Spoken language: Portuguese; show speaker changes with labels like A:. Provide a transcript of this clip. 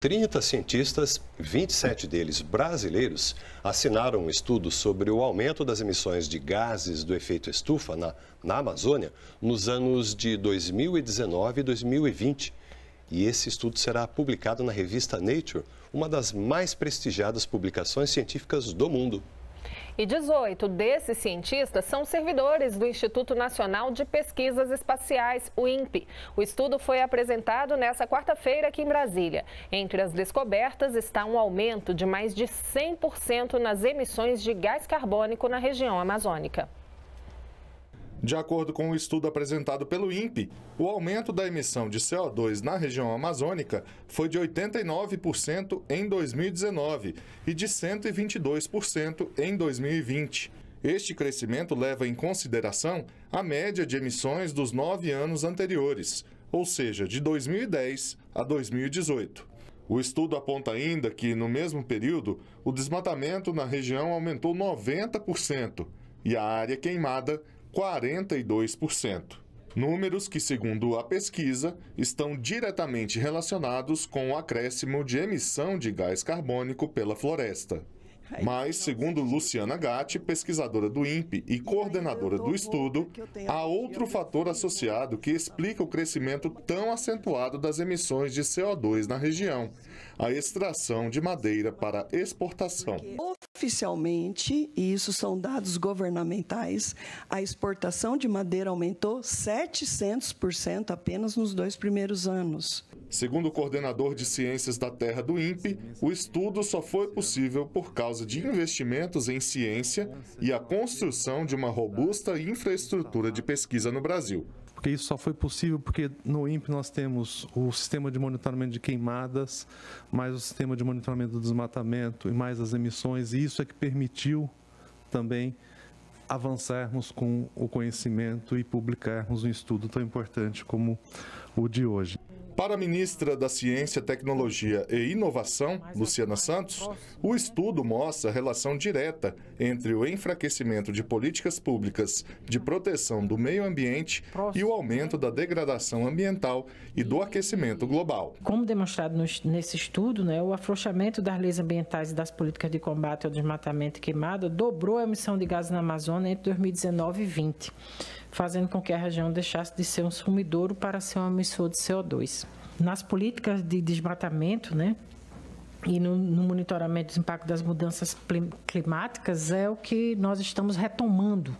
A: 30 cientistas, 27 deles brasileiros, assinaram um estudo sobre o aumento das emissões de gases do efeito estufa na, na Amazônia nos anos de 2019 e 2020. E esse estudo será publicado na revista Nature, uma das mais prestigiadas publicações científicas do mundo.
B: E 18 desses cientistas são servidores do Instituto Nacional de Pesquisas Espaciais, o INPE. O estudo foi apresentado nesta quarta-feira aqui em Brasília. Entre as descobertas está um aumento de mais de 100% nas emissões de gás carbônico na região amazônica.
A: De acordo com um estudo apresentado pelo INPE, o aumento da emissão de CO2 na região amazônica foi de 89% em 2019 e de 122% em 2020. Este crescimento leva em consideração a média de emissões dos nove anos anteriores, ou seja, de 2010 a 2018. O estudo aponta ainda que, no mesmo período, o desmatamento na região aumentou 90% e a área queimada 42%. Números que, segundo a pesquisa, estão diretamente relacionados com o acréscimo de emissão de gás carbônico pela floresta. Mas, segundo Luciana Gatti, pesquisadora do INPE e coordenadora do estudo, há outro fator associado que explica o crescimento tão acentuado das emissões de CO2 na região: a extração de madeira para exportação.
B: Oficialmente, e isso são dados governamentais, a exportação de madeira aumentou 700% apenas nos dois primeiros anos.
A: Segundo o coordenador de Ciências da Terra do INPE, o estudo só foi possível por causa de investimentos em ciência e a construção de uma robusta infraestrutura de pesquisa no Brasil porque isso só foi possível porque no INPE nós temos o sistema de monitoramento de queimadas, mais o sistema de monitoramento do desmatamento e mais as emissões, e isso é que permitiu também avançarmos com o conhecimento e publicarmos um estudo tão importante como o de hoje. Para a ministra da Ciência, Tecnologia e Inovação, Luciana Santos, o estudo mostra a relação direta entre o enfraquecimento de políticas públicas de proteção do meio ambiente e o aumento da degradação ambiental e do aquecimento global.
B: Como demonstrado nesse estudo, né, o afrouxamento das leis ambientais e das políticas de combate ao desmatamento e queimada dobrou a emissão de gases na Amazônia entre 2019 e 2020 fazendo com que a região deixasse de ser um sumidouro para ser um emissor de CO2. Nas políticas de desmatamento, né, e no, no, monitoramento do impacto das mudanças climáticas é o que nós estamos retomando.